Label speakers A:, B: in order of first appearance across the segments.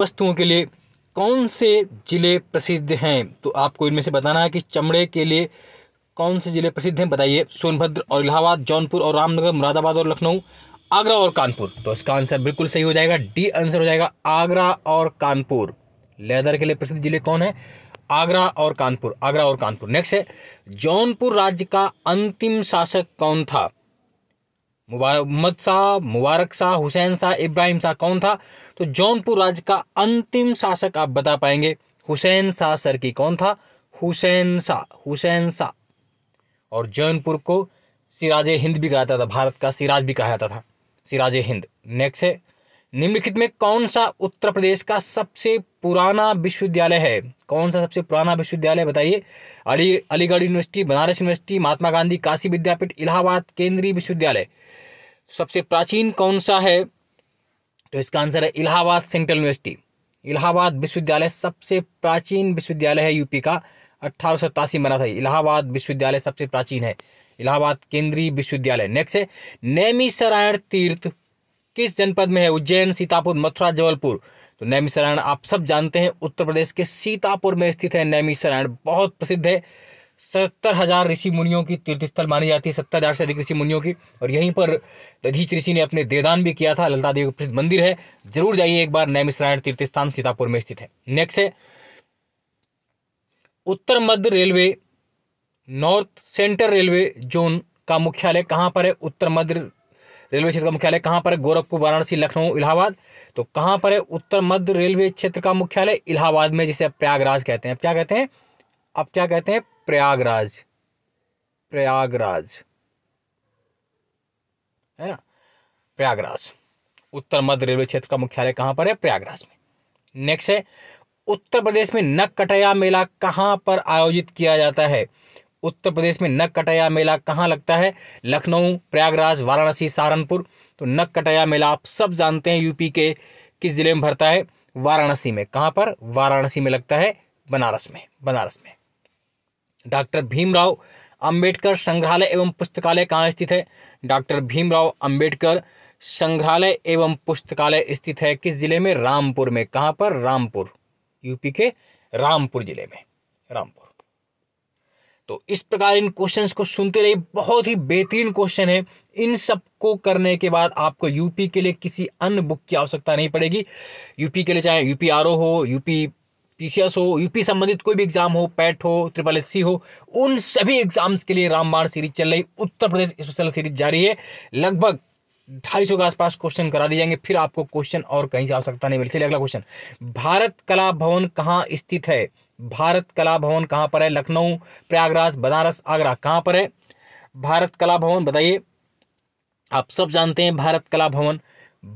A: वस्तुओं के लिए कौन से ज़िले प्रसिद्ध हैं तो आपको इनमें से बताना है कि चमड़े के लिए कौन से ज़िले प्रसिद्ध हैं बताइए सोनभद्र और इलाहाबाद जौनपुर और रामनगर मुरादाबाद और लखनऊ आगरा और कानपुर तो इसका आंसर बिल्कुल सही हो जाएगा डी आंसर हो जाएगा आगरा और कानपुर लेदर के लिए प्रसिद्ध जिले कौन है आगरा और कानपुर आगरा और कानपुर नेक्स्ट है जौनपुर राज्य का अंतिम शासक कौन था मुबारक शाह मुबारक शाह हुसैन शाह इब्राहिम शाह कौन था तो जौनपुर राज्य का अंतिम शासक आप बता पाएंगे हुसैन शाह सर की कौन था हुसैन शाह हुसैन शाह और जौनपुर को सिराज हिंद भी कहा जाता था भारत का सिराज भी कहा जाता था सिराज हिंद नेक्स्ट है निम्नलिखित में कौन सा उत्तर प्रदेश का सबसे पुराना विश्वविद्यालय है कौन सा सबसे पुराना विश्वविद्यालय बताइए अली अलीगढ़ यूनिवर्सिटी बनारस यूनिवर्सिटी महात्मा गांधी काशी विद्यापीठ इलाहाबाद केंद्रीय विश्वविद्यालय सबसे प्राचीन कौन सा है तो इसका आंसर है इलाहाबाद सेंट्रल यूनिवर्सिटी इलाहाबाद विश्वविद्यालय सबसे प्राचीन विश्वविद्यालय है यूपी का अट्ठारह बना था इलाहाबाद विश्वविद्यालय सबसे प्राचीन है इलाहाबाद केंद्रीय विश्वविद्यालय नेक्स्ट है नैमिसरायण तीर्थ किस जनपद में है उज्जैन सीतापुर मथुरा जबलपुर तो नैमिसरायण आप सब जानते हैं उत्तर प्रदेश के सीतापुर में स्थित है नैमिसरायण बहुत प्रसिद्ध है सत्तर हजार ऋषि मुनियों की तीर्थस्थल मानी जाती है सत्तर हजार से अधिक ऋषि मुनियों की और यहीं पर दधीच ऋषि ने अपने देदान भी किया था ललता देवी प्रसिद्ध मंदिर है जरूर जाइए एक बार नैमिश्रायण तीर्थ स्थान सीतापुर में स्थित है नेक्स्ट है उत्तर मध्य railway north central railway zone का मुख्यालय कहाँ पर है उत्तर मध्य रेलवे क्षेत्र का मुख्यालय कहाँ पर है गोरखपुर वाराणसी लखनऊ इलाहाबाद तो कहाँ पर है उत्तर मध्य रेलवे क्षेत्र का मुख्यालय इलाहाबाद में जिसे प्रयागराज कहते हैं क्या कहते हैं अब क्या कहते हैं प्रयागराज प्रयागराज है ना प्रयागराज उत्तर मध्य रेलवे क्षेत्र का मुख्यालय कहां पर है प्रयागराज में नेक्स्ट है उत्तर प्रदेश में नक कटया मेला कहाँ पर आयोजित किया जाता है उत्तर प्रदेश में नक मेला कहाँ लगता है लखनऊ प्रयागराज वाराणसी सहारनपुर तो नक मेला आप सब जानते हैं यूपी के किस जिले में भरता है वाराणसी में कहाँ पर वाराणसी में लगता है बनारस में बनारस में डॉक्टर भीमराव अंबेडकर संग्रहालय एवं पुस्तकालय कहाँ स्थित है डॉक्टर भीमराव अंबेडकर संग्रहालय एवं पुस्तकालय स्थित है किस जिले में रामपुर में कहाँ पर रामपुर यूपी के रामपुर जिले में रामपुर तो इस प्रकार इन क्वेश्चंस को सुनते रहिए बहुत ही बेहतरीन क्वेश्चन है इन सब को करने के बाद आपको यूपी के लिए किसी अन्य बुक की आवश्यकता नहीं पड़ेगी यूपी के लिए चाहे यूपी आर हो यूपी पी हो यूपी संबंधित कोई भी एग्जाम हो पैट e हो ट्रिपल एस हो उन सभी एग्जाम्स के लिए रामबाण सीरीज चल रही उत्तर प्रदेश स्पेशल सीरीज जारी है लगभग ढाई सौ के आसपास क्वेश्चन करा दिए जाएंगे फिर आपको क्वेश्चन और कहीं से आवश्यकता नहीं मिली चलिए अगला क्वेश्चन भारत कला भवन कहाँ स्थित है भारत कला भवन कहाँ पर है लखनऊ प्रयागराज बनारस आगरा कहाँ पर है भारत कला भवन बताइए आप सब जानते हैं भारत कला भवन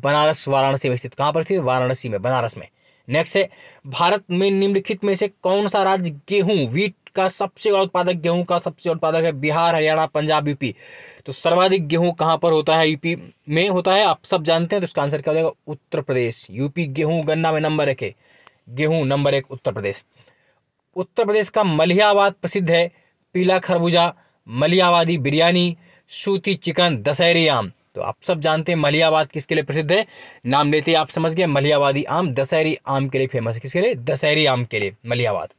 A: बनारस वाराणसी में स्थित कहाँ पर स्थित वाराणसी में बनारस में नेक्स्ट है भारत में निम्नलिखित में से कौन सा राज्य गेहूं वीट का सबसे बड़ा उत्पादक गेहूं का सबसे बड़ा उत्पादक है बिहार हरियाणा पंजाब यूपी तो सर्वाधिक गेहूं कहाँ पर होता है यूपी में होता है आप सब जानते हैं तो इसका आंसर क्या हो जाएगा उत्तर प्रदेश यूपी गेहूं गन्ना में नंबर एक है गेहूं नंबर एक उत्तर प्रदेश उत्तर प्रदेश का मलियाबाद प्रसिद्ध है पीला खरबूजा मलियाबादी बिरयानी सूती चिकन दशहरी आम तो आप सब जानते हैं मलियाबाद किसके लिए प्रसिद्ध है नाम लेते ही आप समझ गए मलियाबादी आम दशहरी आम के लिए फेमस है किसके लिए दशहरी आम के लिए मलियाबाद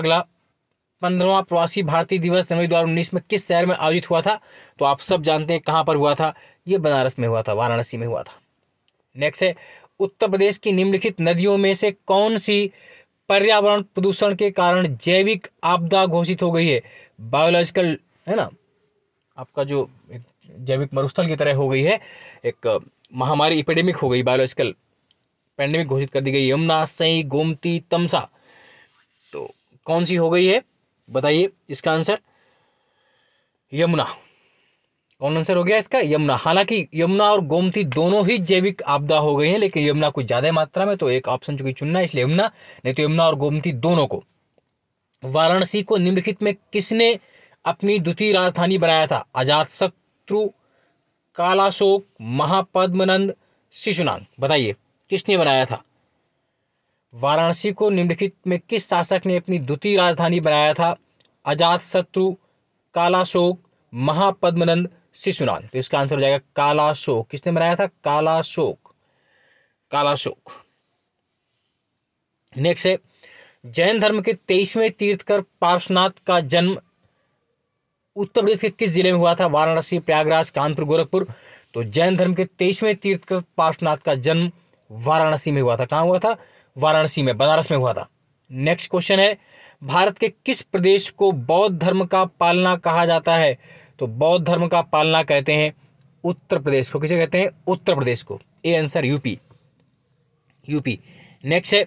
A: अगला पंद्रवा प्रवासी भारतीय दिवस जनवरी दो उन्नीस में किस शहर में आयोजित हुआ था तो आप सब जानते हैं कहाँ पर हुआ था यह बनारस में हुआ था वाराणसी में हुआ था नेक्स्ट है उत्तर प्रदेश की निम्नलिखित नदियों में से कौन सी पर्यावरण प्रदूषण के कारण जैविक आपदा घोषित हो गई है बायोलॉजिकल है ना आपका जो जैविक मरुस्थल की तरह हो गई है एक महामारी इपेडेमिक हो गई बायोलॉजिकल पैंडेमिक घोषित कर दी गई यमुना सई गोमती तमसा तो कौन सी हो गई है बताइए इसका आंसर यमुना कौन आंसर हो गया इसका यमुना हालांकि यमुना और गोमती दोनों ही जैविक आपदा हो गई हैं लेकिन यमुना कुछ ज़्यादा मात्रा में तो एक ऑप्शन चूंकि चुनना है इसलिए यमुना नहीं तो यमुना और गोमती दोनों को वाराणसी को निम्नलिखित में किसने अपनी द्वितीय राजधानी बनाया था अजातशत्रु कालाशोक महापद्मनंद शिशुनाग बताइए किसने बनाया था वाराणसी को निम्नलिखित में किस शासक ने अपनी द्वितीय राजधानी बनाया था अजातशत्रु कालाशोक महापद्मनंद शिशुनांग तो इसका आंसर हो जाएगा कालाशोक किसने बनाया था कालाशोक कालाशोक नेक्स्ट है जैन धर्म के तेईसवें तीर्थकर पार्श्वनाथ का जन्म उत्तर प्रदेश के किस जिले में हुआ था वाराणसी प्रयागराज कानपुर गोरखपुर तो जैन धर्म के तेईसवें तीर्थ पार्श्वनाथ का जन्म वाराणसी में हुआ था कहाँ हुआ था वाराणसी में बनारस में हुआ था नेक्स्ट क्वेश्चन है भारत के किस प्रदेश को बौद्ध धर्म का पालना कहा जाता है तो बौद्ध धर्म का पालना कहते हैं उत्तर प्रदेश को किसे कहते हैं उत्तर प्रदेश को A answer UP UP next है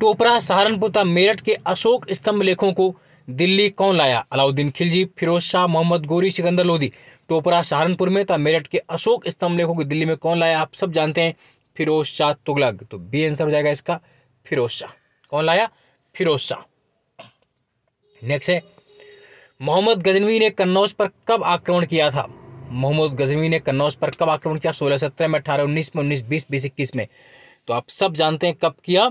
A: टोपरा सहारनपुर तथा मेरठ के अशोक स्तंभ लेखों को दिल्ली कौन लाया अलाउद्दीन खिलजी फिरोज शाह मोहम्मद गोरी सिकंदर लोधी टोपरा सहारनपुर में था मेरठ के अशोक स्तंभ लेखों को दिल्ली में कौन लाया आप सब जानते हैं फिरोज शाह तुगलक तो बी आंसर हो जाएगा इसका फिरोज शाह कौन लाया फिरोज शाह नेक्स्ट है मोहम्मद गजनवी ने कन्नौज पर कब आक्रमण किया था मोहम्मद गजनवी ने कन्नौज पर कब आक्रमण किया सोलह सत्रह में अठारह उन्नीस में उन्नीस बीस बीस इक्कीस में तो आप सब जानते हैं कब किया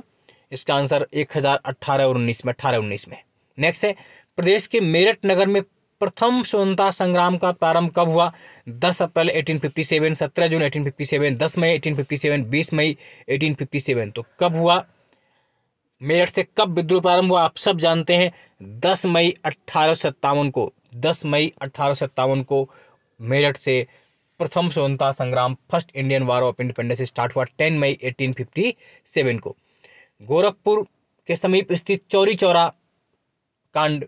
A: इसका आंसर एक हजार अट्ठारह और उन्नीस में अठारह उन्नीस में नेक्स्ट है प्रदेश के मेरठ नगर में प्रथम स्वतंत्रता संग्राम का प्रारंभ कब हुआ 10 अप्रैल 1857 17 जून 1857 10 मई 1857 20 मई 1857 तो कब हुआ मेरठ से कब विद्रोह प्रारंभ हुआ आप सब जानते हैं 10 मई अट्ठारह को 10 मई अट्ठारह को मेरठ से प्रथम स्वतंत्रता संग्राम first Indian war of independence start हुआ 10 मई 1857 को गोरखपुर के समीप स्थित चौरी चौरा कांड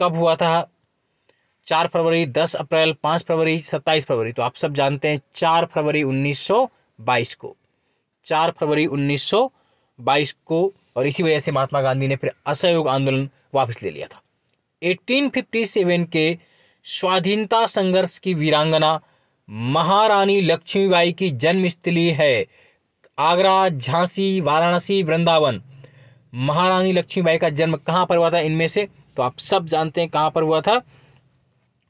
A: कब हुआ था चार फरवरी दस अप्रैल पाँच फरवरी सत्ताईस फरवरी तो आप सब जानते हैं चार फरवरी उन्नीस सौ बाईस को चार फरवरी उन्नीस सौ बाईस को और इसी वजह से महात्मा गांधी ने फिर असहयोग आंदोलन वापस ले लिया था 1857 के स्वाधीनता संघर्ष की वीरांगना महारानी लक्ष्मीबाई की जन्मस्थली है आगरा झांसी वाराणसी वृंदावन महारानी लक्ष्मीबाई का जन्म कहाँ पर हुआ था इनमें से तो आप सब जानते हैं कहाँ पर हुआ था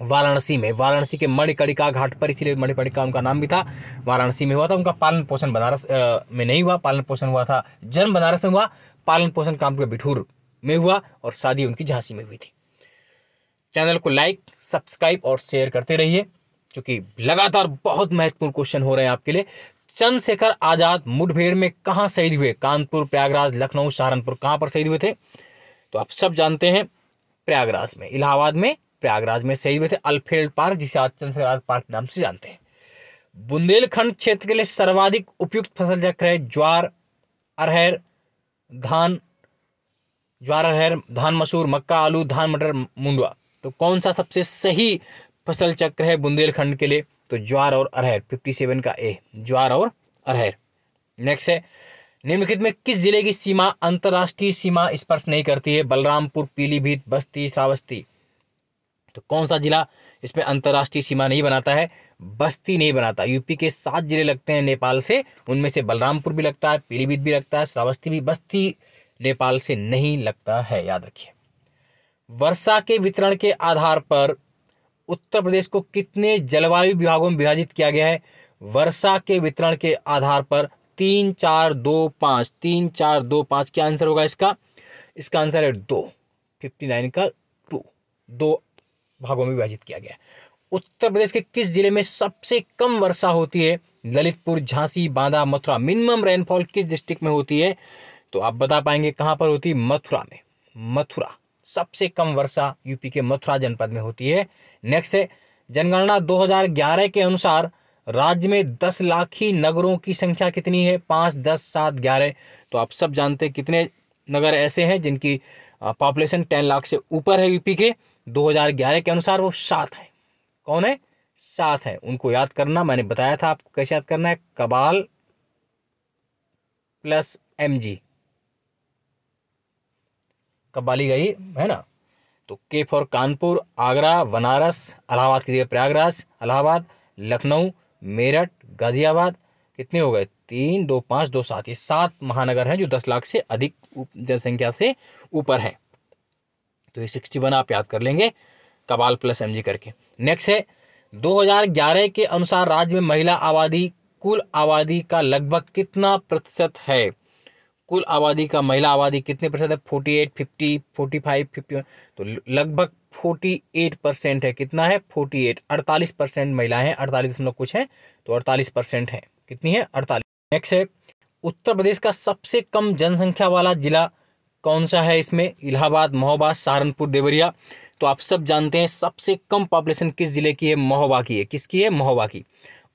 A: वाराणसी में वाराणसी के मणिकड़िका घाट पर इसीलिए मणिकड़िका उनका नाम भी था वाराणसी में हुआ था उनका पालन पोषण बनारस में नहीं हुआ पालन पोषण हुआ था जन्म बनारस में हुआ पालन पोषण के बिठूर में हुआ और शादी उनकी झांसी में हुई थी चैनल को लाइक सब्सक्राइब और शेयर करते रहिए क्योंकि लगातार बहुत महत्वपूर्ण क्वेश्चन हो रहे हैं आपके लिए चंद्रशेखर आज़ाद मुठभेड़ में कहाँ शहीद हुए कानपुर प्रयागराज लखनऊ सहारनपुर कहाँ पर शहीद हुए थे तो आप सब जानते हैं प्रयागराज में इलाहाबाद में प्रयागराज में शहीद हुए थे अल्फेल्ड पार्क जिसे आज चंद्रराज पार्क नाम से जानते हैं बुंदेलखंड क्षेत्र के लिए सर्वाधिक उपयुक्त फसल चक्र है ज्वार अरहर धान ज्वार अरहर धान मसूर मक्का आलू धान मटर मुंडवा तो कौन सा सबसे सही फसल चक्र है बुंदेलखंड के लिए तो ज्वार और अरहर फिफ्टी सेवन का ए ज्वार और अरहर नेक्स्ट है निम्नलिखित में किस जिले की सीमा अंतर्राष्ट्रीय सीमा स्पर्श नहीं करती है बलरामपुर पीलीभीत बस्ती श्रावस्ती तो कौन सा जिला इसमें अंतर्राष्ट्रीय सीमा नहीं बनाता है बस्ती नहीं बनाता यूपी के सात जिले लगते हैं नेपाल से उनमें से बलरामपुर भी लगता है पीलीभीत भी लगता है श्रावस्ती भी बस्ती नेपाल से नहीं लगता है याद रखिए वर्षा के वितरण के आधार पर उत्तर प्रदेश को कितने जलवायु विभागों में विभाजित किया गया है वर्षा के वितरण के आधार पर तीन चार दो पाँच तीन चार दो पाँच क्या आंसर होगा इसका इसका आंसर है दो फिफ्टी नाइन का टू दो भागों में विभाजित किया गया उत्तर प्रदेश के किस जिले में सबसे कम वर्षा होती है ललितपुर झांसी बांदा मथुरा मिनिमम रेनफॉल किस डिस्ट्रिक्ट में होती है तो आप बता पाएंगे कहाँ पर होती है मथुरा में मथुरा सबसे कम वर्षा यूपी के मथुरा जनपद में होती है नेक्स्ट है जनगणना 2011 के अनुसार राज्य में दस लाख ही नगरों की संख्या कितनी है पाँच दस सात ग्यारह तो आप सब जानते हैं कितने नगर ऐसे हैं जिनकी पॉपुलेशन टेन लाख से ऊपर है यूपी के 2011 के अनुसार वो सात है कौन है सात है उनको याद करना मैंने बताया था आपको कैसे याद करना है कबाल प्लस एम जी कबाली गई है ना तो के फॉर कानपुर आगरा बनारस इलाहाबाद की जगह प्रयागराज इलाहाबाद लखनऊ मेरठ गाज़ियाबाद कितने हो गए तीन दो पाँच दो सात ये सात महानगर हैं जो दस लाख से अधिक जनसंख्या से ऊपर हैं तो ये सिक्सटी वन आप याद कर लेंगे कबाल प्लस एम करके नेक्स्ट है 2011 के अनुसार राज्य में महिला आबादी कुल आबादी का लगभग कितना प्रतिशत है कुल आबादी का महिला आबादी कितने परसेंट है forty eight fifty forty five fifty तो लगभग फोर्टी एट परसेंट है कितना है फोर्टी एट अड़तालीस परसेंट महिलाएं हैं अड़तालीस दशमलव कुछ है तो अड़तालीस परसेंट है कितनी है अड़तालीस नेक्स्ट है उत्तर प्रदेश का सबसे कम जनसंख्या वाला जिला कौन सा है इसमें इलाहाबाद महोबा सहारनपुर देवरिया तो आप सब जानते हैं सबसे कम पॉपुलेशन किस जिले की है महोबा की है किसकी है महोबा की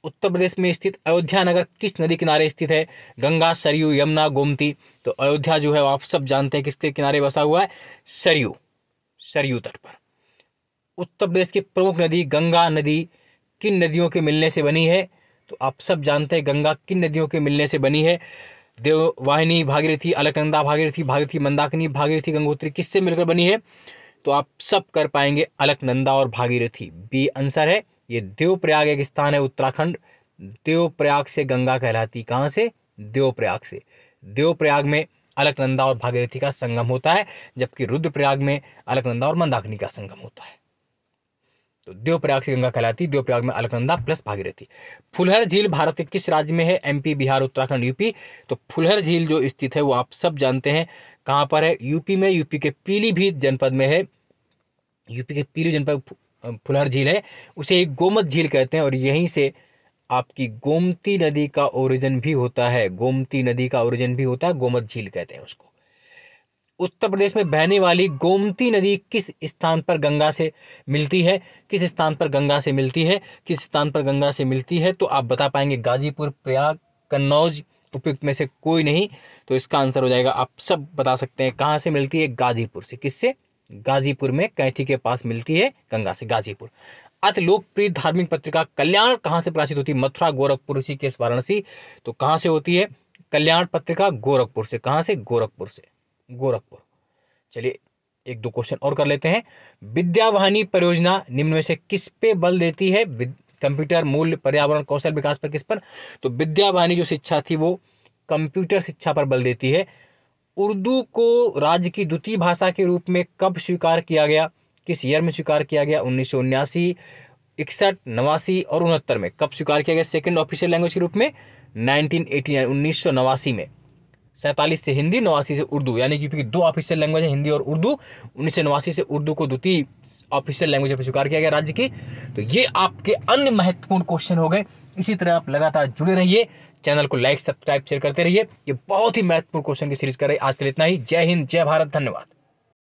A: उत्तर प्रदेश में स्थित अयोध्या नगर किस नदी किनारे स्थित है गंगा सरयू यमुना गोमती तो अयोध्या जो है आप सब जानते हैं किसके किनारे बसा हुआ है सरयू सरयू तट पर उत्तर प्रदेश की प्रमुख नदी गंगा नदी किन नदियों के मिलने से बनी है तो आप सब जानते हैं गंगा किन नदियों के मिलने से बनी है देव वाहिनी भागीरथी अलकनंदा भागीरथी भागीरथी मंदाकिनी भागीरथी गंगोत्री किससे मिलकर बनी है तो आप सब कर पाएंगे अलकनंदा और भागीरथी बी आंसर है ये देवप्रयाग एक स्थान है उत्तराखंड देवप्रयाग से गंगा कहलाती कहाँ से देवप्रयाग से देवप्रयाग में अलकनंदा और भागीरथी का संगम होता है जबकि रुद्रप्रयाग में अलकनंदा और मंदाकिनी का संगम होता है तो देवप्रयाग से गंगा कहलाती देवप्रयाग में अलकनंदा प्लस भागीरथी फुलहर झील भारत के किस राज्य में है एमपी बिहार उत्तराखंड यूपी तो फुलहर झील जो स्थित है वो आप सब जानते हैं कहाँ पर है यूपी में यूपी के पीलीभीत जनपद में है यूपी के पीली जनपद पुनर झील है उसे एक गोमत झील कहते हैं और यहीं से आपकी गोमती नदी का ओरिजिन भी होता है गोमती नदी का ओरिजिन भी होता है गोमत झील कहते हैं उसको उत्तर प्रदेश में बहने वाली गोमती नदी किस स्थान पर गंगा से मिलती है किस स्थान पर गंगा से मिलती है किस स्थान पर गंगा से मिलती है तो आप बता पाएंगे गाजीपुर प्रयाग कन्नौज उपयुक्त में से कोई नहीं तो इसका आंसर हो जाएगा आप सब बता सकते हैं कहाँ से मिलती है गाजीपुर से किससे गाजीपुर में कैथी के पास मिलती है गंगा से गाजीपुर अति लोकप्रिय धार्मिक पत्रिका कल्याण कहाँ से प्रकाशित होती है मथुरा गोरखपुर उसी के वाराणसी तो कहाँ से होती है कल्याण पत्रिका गोरखपुर से कहाँ से गोरखपुर से गोरखपुर चलिए एक दो क्वेश्चन और कर लेते हैं विद्यावाहिनी परियोजना निम्न में से किस पे बल देती है कंप्यूटर मूल्य पर्यावरण कौशल विकास पर किस पर तो विद्यावाहिनी जो शिक्षा थी वो कंप्यूटर शिक्षा पर बल देती है उर्दू को राज्य की द्वितीय भाषा के रूप में कब स्वीकार किया गया किस ईयर में स्वीकार किया गया उन्नीस सौ उन्यासी इकसठ नवासी और उनहत्तर में कब स्वीकार किया गया सेकेंड ऑफिशियल लैंग्वेज के रूप में नाइनटीन एटी नाइन उन्नीस सौ नवासी में सैंतालीस से हिंदी नवासी से उर्दू यानी कि क्योंकि दो ऑफिशियल लैंग्वेज है हिंदी और उर्दू उन्नीस सौ नवासी से उर्दू को द्वितीय ऑफिशियल लैंग्वेज पर स्वीकार किया गया राज्य की तो ये आपके अन्य महत्वपूर्ण क्वेश्चन हो गए इसी तरह आप लगातार जुड़े रहिए चैनल को लाइक सब्सक्राइब शेयर करते रहिए ये बहुत ही महत्वपूर्ण क्वेश्चन की सीरीज कर रही है आज के लिए इतना ही जय हिंद जय भारत धन्यवाद